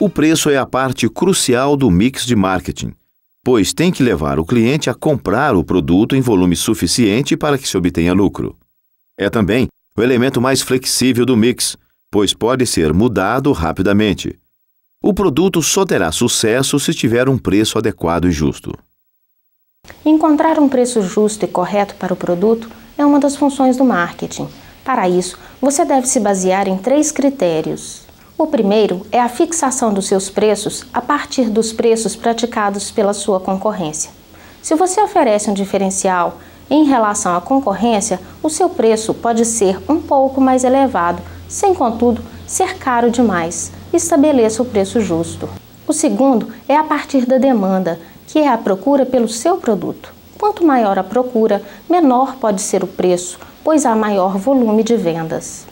O preço é a parte crucial do mix de marketing, pois tem que levar o cliente a comprar o produto em volume suficiente para que se obtenha lucro. É também o elemento mais flexível do mix, pois pode ser mudado rapidamente. O produto só terá sucesso se tiver um preço adequado e justo. Encontrar um preço justo e correto para o produto é uma das funções do marketing. Para isso, você deve se basear em três critérios: o primeiro é a fixação dos seus preços a partir dos preços praticados pela sua concorrência. Se você oferece um diferencial em relação à concorrência, o seu preço pode ser um pouco mais elevado, sem contudo ser caro demais. Estabeleça o preço justo. O segundo é a partir da demanda, que é a procura pelo seu produto. Quanto maior a procura, menor pode ser o preço, pois há maior volume de vendas.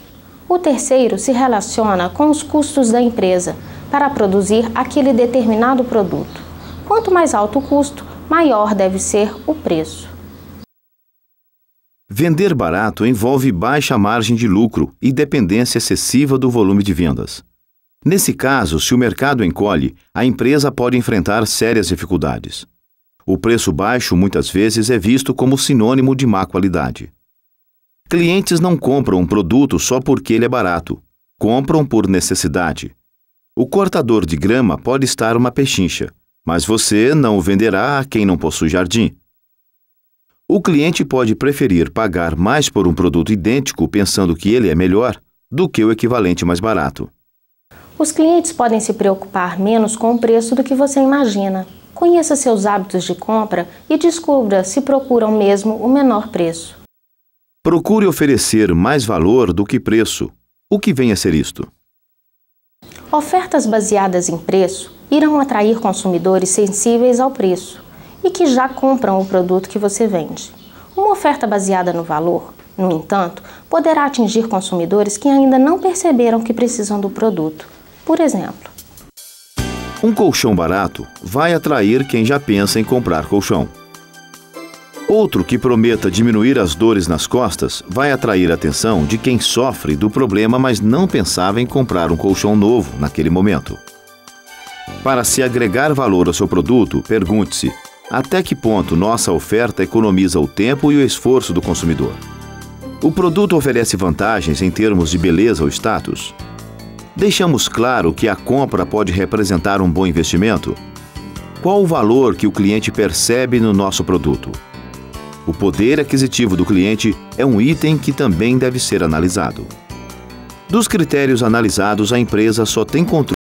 O terceiro se relaciona com os custos da empresa para produzir aquele determinado produto. Quanto mais alto o custo, maior deve ser o preço. Vender barato envolve baixa margem de lucro e dependência excessiva do volume de vendas. Nesse caso, se o mercado encolhe, a empresa pode enfrentar sérias dificuldades. O preço baixo muitas vezes é visto como sinônimo de má qualidade. Clientes não compram um produto só porque ele é barato, compram por necessidade. O cortador de grama pode estar uma pechincha, mas você não o venderá a quem não possui jardim. O cliente pode preferir pagar mais por um produto idêntico pensando que ele é melhor do que o equivalente mais barato. Os clientes podem se preocupar menos com o preço do que você imagina. Conheça seus hábitos de compra e descubra se procuram mesmo o menor preço. Procure oferecer mais valor do que preço. O que vem a ser isto? Ofertas baseadas em preço irão atrair consumidores sensíveis ao preço e que já compram o produto que você vende. Uma oferta baseada no valor, no entanto, poderá atingir consumidores que ainda não perceberam que precisam do produto. Por exemplo, um colchão barato vai atrair quem já pensa em comprar colchão. Outro que prometa diminuir as dores nas costas vai atrair a atenção de quem sofre do problema, mas não pensava em comprar um colchão novo naquele momento. Para se agregar valor ao seu produto, pergunte-se: até que ponto nossa oferta economiza o tempo e o esforço do consumidor? O produto oferece vantagens em termos de beleza ou status? Deixamos claro que a compra pode representar um bom investimento? Qual o valor que o cliente percebe no nosso produto? O poder aquisitivo do cliente é um item que também deve ser analisado. Dos critérios analisados, a empresa só tem controle